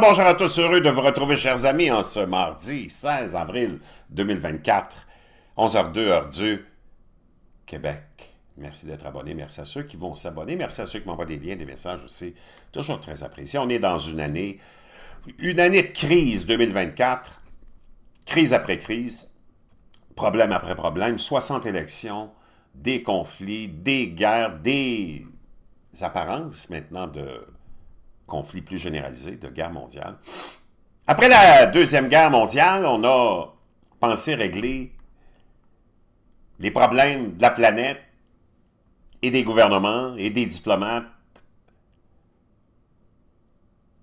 bonjour à tous, heureux de vous retrouver, chers amis, en ce mardi 16 avril 2024, 11h02, heure du Québec. Merci d'être abonné, merci à ceux qui vont s'abonner, merci à ceux qui m'envoient des liens, des messages aussi, toujours très apprécié. On est dans une année, une année de crise 2024, crise après crise, problème après problème, 60 élections, des conflits, des guerres, des apparences maintenant de conflit plus généralisé de guerre mondiale. Après la Deuxième Guerre mondiale, on a pensé régler les problèmes de la planète et des gouvernements et des diplomates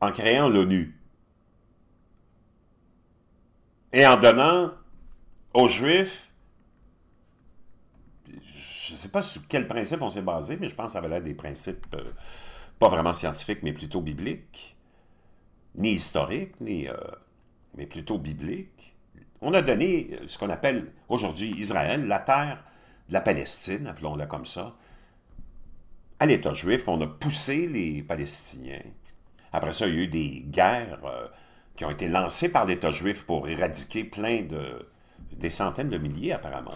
en créant l'ONU et en donnant aux Juifs, je ne sais pas sur quel principe on s'est basé, mais je pense que ça avait l'air des principes... Euh, pas vraiment scientifique, mais plutôt biblique, ni historique, ni, euh, mais plutôt biblique. On a donné euh, ce qu'on appelle aujourd'hui Israël, la terre de la Palestine, appelons-la comme ça, à l'État juif. On a poussé les Palestiniens. Après ça, il y a eu des guerres euh, qui ont été lancées par l'État juif pour éradiquer plein de... des centaines de milliers, apparemment,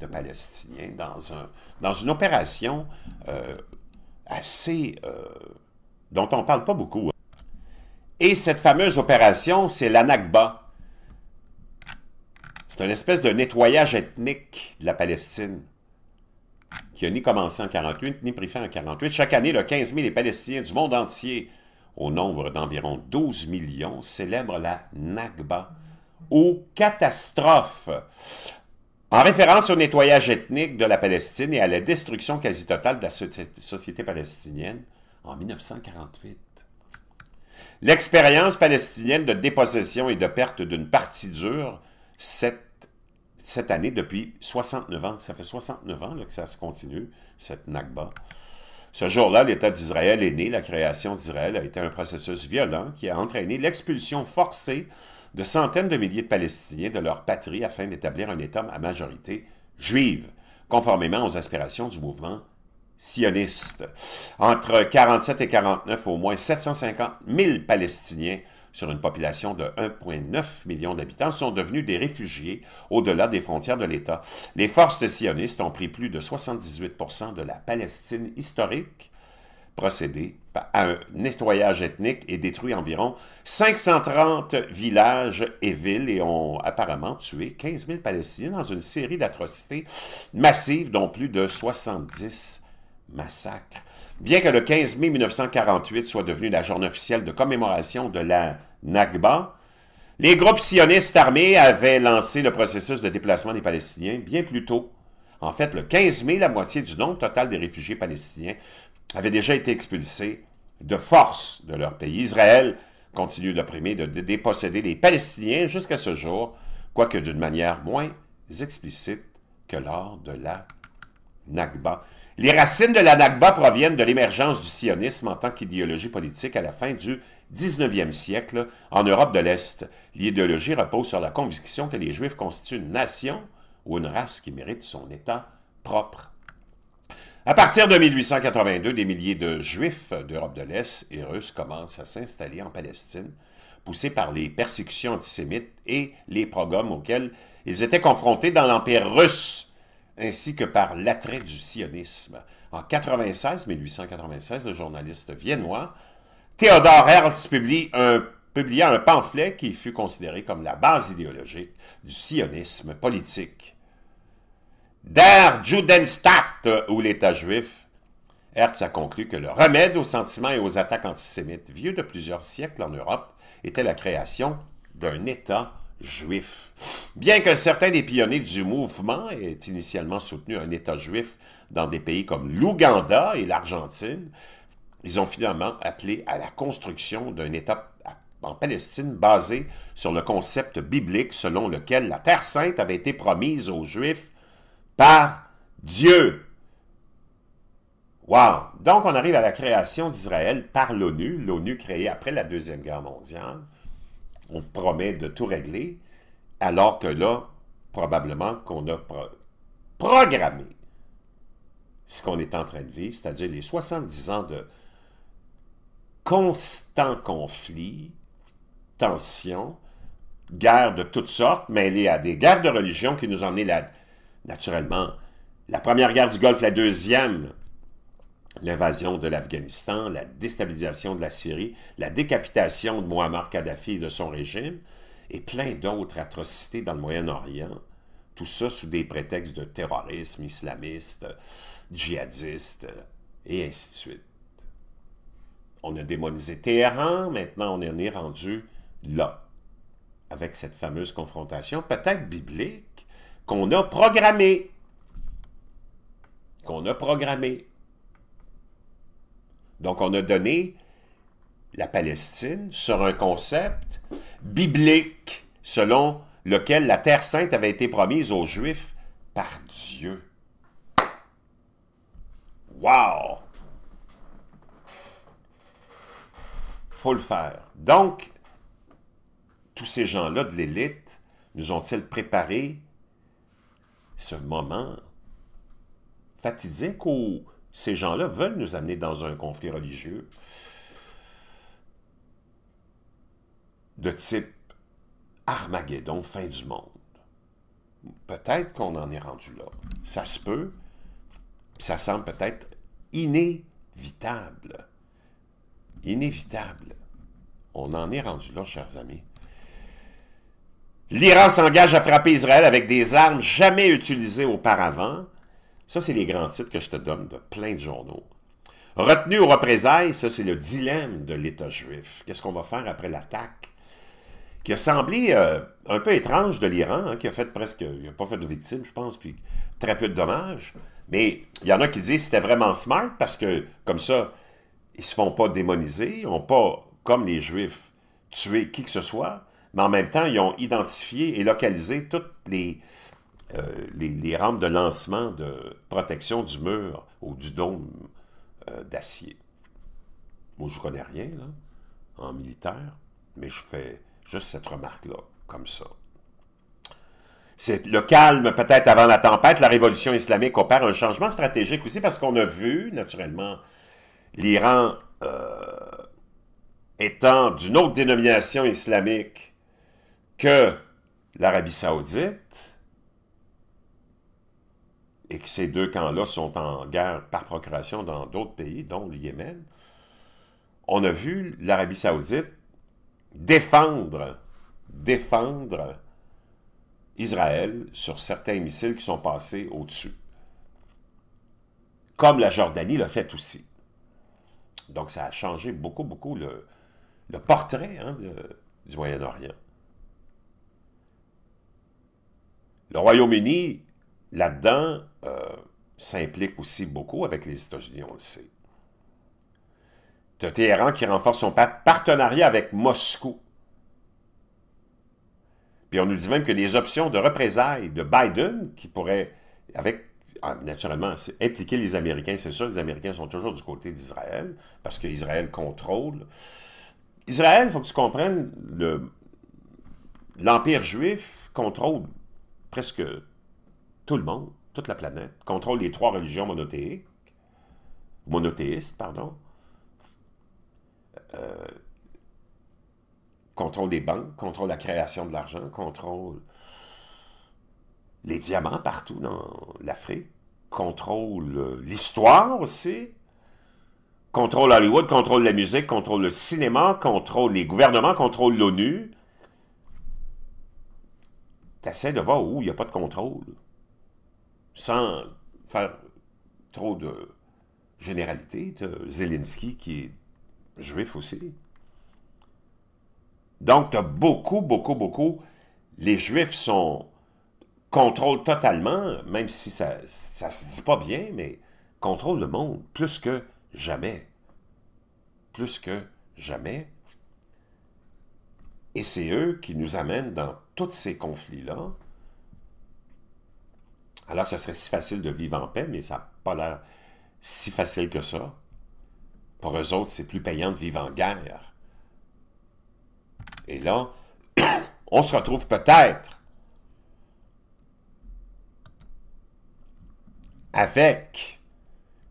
de Palestiniens dans, un, dans une opération assez... Euh, dont on ne parle pas beaucoup. Hein. Et cette fameuse opération, c'est la Nakba. C'est une espèce de nettoyage ethnique de la Palestine qui n'a ni commencé en 1948, ni pris fin en 1948. Chaque année, le 15 mai, les Palestiniens du monde entier, au nombre d'environ 12 millions, célèbrent la Nakba, ou catastrophe en référence au nettoyage ethnique de la Palestine et à la destruction quasi totale de la société palestinienne en 1948. L'expérience palestinienne de dépossession et de perte d'une partie dure cette, cette, année depuis 69 ans. Ça fait 69 ans que ça se continue, cette Nakba. Ce jour-là, l'État d'Israël est né. La création d'Israël a été un processus violent qui a entraîné l'expulsion forcée de centaines de milliers de Palestiniens de leur patrie afin d'établir un État à majorité juive, conformément aux aspirations du mouvement sioniste. Entre 47 et 49, au moins 750 000 Palestiniens sur une population de 1,9 million d'habitants sont devenus des réfugiés au-delà des frontières de l'État. Les forces sionistes ont pris plus de 78 de la Palestine historique procédé à un nettoyage ethnique et détruit environ 530 villages et villes et ont apparemment tué 15 000 Palestiniens dans une série d'atrocités massives, dont plus de 70 massacres. Bien que le 15 mai 1948 soit devenu la journée officielle de commémoration de la Nakba, les groupes sionistes armés avaient lancé le processus de déplacement des Palestiniens bien plus tôt. En fait, le 15 mai, la moitié du nombre total des réfugiés palestiniens avaient déjà été expulsés de force de leur pays. Israël continue d'opprimer, de déposséder les Palestiniens jusqu'à ce jour, quoique d'une manière moins explicite que lors de la Nakba. Les racines de la Nakba proviennent de l'émergence du sionisme en tant qu'idéologie politique à la fin du 19e siècle en Europe de l'Est. L'idéologie repose sur la conviction que les Juifs constituent une nation ou une race qui mérite son État propre. À partir de 1882, des milliers de Juifs d'Europe de l'Est et Russes commencent à s'installer en Palestine, poussés par les persécutions antisémites et les programmes auxquels ils étaient confrontés dans l'Empire russe, ainsi que par l'attrait du sionisme. En 1896, le journaliste viennois Theodor Herz publie publia un pamphlet qui fut considéré comme la base idéologique du sionisme politique. Der Judenstadt ou l'État juif, Hertz a conclu que le remède aux sentiments et aux attaques antisémites vieux de plusieurs siècles en Europe était la création d'un État juif. Bien que certains des pionniers du mouvement aient initialement soutenu un État juif dans des pays comme l'Ouganda et l'Argentine, ils ont finalement appelé à la construction d'un État en Palestine basé sur le concept biblique selon lequel la Terre sainte avait été promise aux Juifs par Dieu. Wow! Donc, on arrive à la création d'Israël par l'ONU, l'ONU créée après la Deuxième Guerre mondiale. On promet de tout régler, alors que là, probablement qu'on a programmé ce qu'on est en train de vivre, c'est-à-dire les 70 ans de constant conflits, tensions, guerres de toutes sortes, mêlées à des guerres de religion qui nous ont là. la naturellement, la première guerre du Golfe, la deuxième, l'invasion de l'Afghanistan, la déstabilisation de la Syrie, la décapitation de Muammar Kadhafi et de son régime, et plein d'autres atrocités dans le Moyen-Orient, tout ça sous des prétextes de terrorisme islamiste, djihadiste, et ainsi de suite. On a démonisé Téhéran, maintenant on en est rendu là, avec cette fameuse confrontation, peut-être biblique, qu'on a programmé. Qu'on a programmé. Donc, on a donné la Palestine sur un concept biblique selon lequel la Terre sainte avait été promise aux Juifs par Dieu. Wow! Faut le faire. Donc, tous ces gens-là de l'élite nous ont-ils préparé ce moment fatidique où ces gens-là veulent nous amener dans un conflit religieux de type Armageddon, fin du monde. Peut-être qu'on en est rendu là. Ça se peut, ça semble peut-être inévitable. Inévitable. On en est rendu là, chers amis. L'Iran s'engage à frapper Israël avec des armes jamais utilisées auparavant. Ça, c'est les grands titres que je te donne de plein de journaux. Retenu aux représailles, ça, c'est le dilemme de l'État juif. Qu'est-ce qu'on va faire après l'attaque? Qui a semblé euh, un peu étrange de l'Iran, hein, qui a fait presque... Il n'a pas fait de victimes, je pense, puis très peu de dommages. Mais il y en a qui disent que c'était vraiment smart parce que, comme ça, ils ne se font pas démoniser, ils n'ont pas, comme les Juifs, tué qui que ce soit mais en même temps, ils ont identifié et localisé toutes euh, les, les, rampes de lancement de protection du mur ou du dôme euh, d'acier. Moi, je ne connais rien là, en militaire, mais je fais juste cette remarque-là, comme ça. C'est le calme peut-être avant la tempête. La révolution islamique opère un changement stratégique aussi parce qu'on a vu, naturellement, l'Iran euh, étant d'une autre dénomination islamique que l'Arabie saoudite et que ces deux camps-là sont en guerre par procuration dans d'autres pays, dont le Yémen, on a vu l'Arabie saoudite défendre, défendre Israël sur certains missiles qui sont passés au-dessus. Comme la Jordanie l'a fait aussi. Donc ça a changé beaucoup, beaucoup le, portrait hein, du Moyen-Orient. Le Royaume-Uni, là-dedans, euh, s'implique aussi beaucoup avec les États-Unis, on le sait. Tu Téhéran qui renforce son partenariat avec Moscou. Puis on nous dit même que les options de représailles de Biden, qui pourraient, avec, ah, naturellement, impliquer les Américains, c'est sûr, les Américains sont toujours du côté d'Israël, parce qu'Israël contrôle. Israël, il faut que tu comprennes, l'Empire juif contrôle presque tout le monde, toute la planète, contrôle les trois religions monothéiques, monothéistes, pardon, euh, contrôle des banques, contrôle la création de l'argent, contrôle les diamants partout dans l'Afrique, contrôle euh, l'histoire aussi, contrôle Hollywood, contrôle la musique, contrôle le cinéma, contrôle les gouvernements, contrôle l'ONU, essaies de voir où il n'y a pas de contrôle, sans faire trop de généralité. as Zelensky qui est juif aussi. Donc, tu as beaucoup, beaucoup, beaucoup. Les Juifs sont contrôlent totalement, même si ça ne se dit pas bien, mais contrôlent le monde plus que jamais. Plus que jamais. Et c'est eux qui nous amènent dans tous ces conflits-là. Alors ça serait si facile de vivre en paix, mais ça n'a pas l'air si facile que ça. Pour eux autres, c'est plus payant de vivre en guerre. Et là, on se retrouve peut-être avec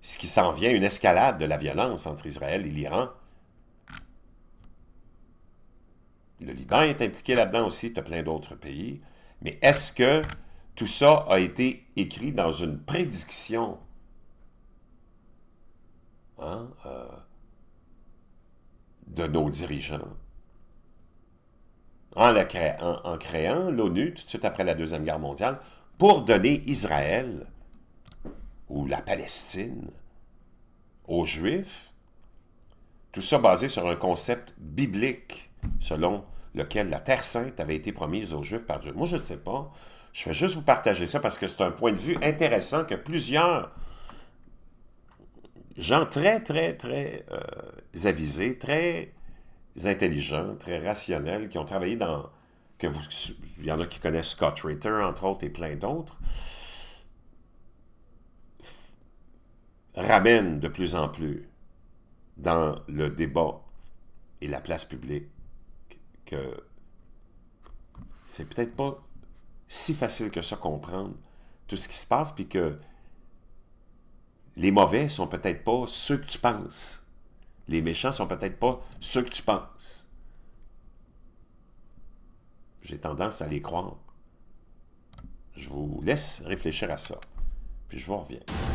ce qui s'en vient, une escalade de la violence entre Israël et l'Iran. Le Liban est impliqué là-dedans aussi, tu as plein d'autres pays. Mais est-ce que tout ça a été écrit dans une prédiction hein, euh, de nos dirigeants? En, en créant l'ONU tout de suite après la Deuxième Guerre mondiale pour donner Israël ou la Palestine aux Juifs, tout ça basé sur un concept biblique selon lequel la Terre sainte avait été promise aux Juifs par Dieu. Moi, je ne sais pas. Je vais juste vous partager ça parce que c'est un point de vue intéressant que plusieurs gens très, très, très euh, avisés, très intelligents, très rationnels, qui ont travaillé dans... il y en a qui connaissent Scott Ritter, entre autres, et plein d'autres, ramènent de plus en plus dans le débat et la place publique que c'est peut-être pas si facile que ça comprendre tout ce qui se passe, puis que les mauvais sont peut-être pas ceux que tu penses. Les méchants sont peut-être pas ceux que tu penses. J'ai tendance à les croire. Je vous laisse réfléchir à ça, puis je vous reviens.